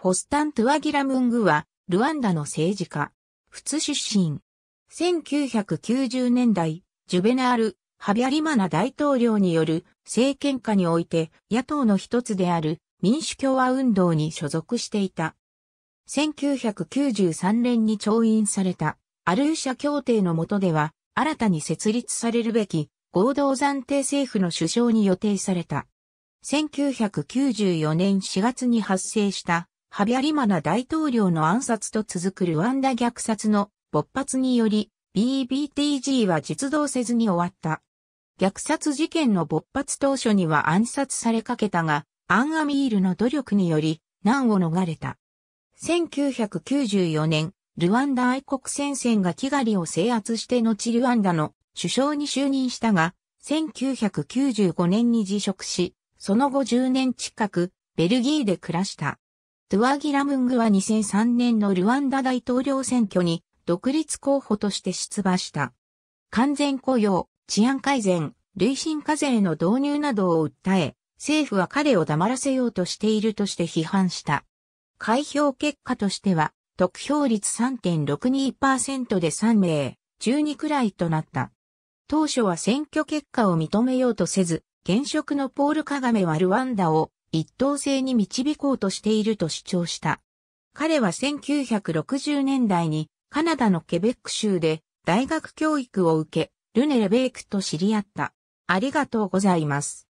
フォスタン・トゥアギラムングは、ルワンダの政治家。仏出身。1990年代、ジュベナール・ハビアリマナ大統領による政権下において野党の一つである民主共和運動に所属していた。1993年に調印されたアルーシャ協定の下では新たに設立されるべき合同暫定政府の首相に予定された。1994年4月に発生したハビアリマナ大統領の暗殺と続くルワンダ虐殺の勃発により BBTG は実動せずに終わった。虐殺事件の勃発当初には暗殺されかけたが、アン・アミールの努力により難を逃れた。1994年、ルワンダ愛国戦線がキガリを制圧して後ルワンダの首相に就任したが、1995年に辞職し、その後10年近くベルギーで暮らした。ドゥアギラムングは2003年のルワンダ大統領選挙に独立候補として出馬した。完全雇用、治安改善、累進課税の導入などを訴え、政府は彼を黙らせようとしているとして批判した。開票結果としては、得票率3.62%で3名、12くらいとなった。当初は選挙結果を認めようとせず、現職のポール・カガメはルワンダを一等星に導こうとしていると主張した。彼は1960年代にカナダのケベック州で大学教育を受け、ルネ・レベークと知り合った。ありがとうございます。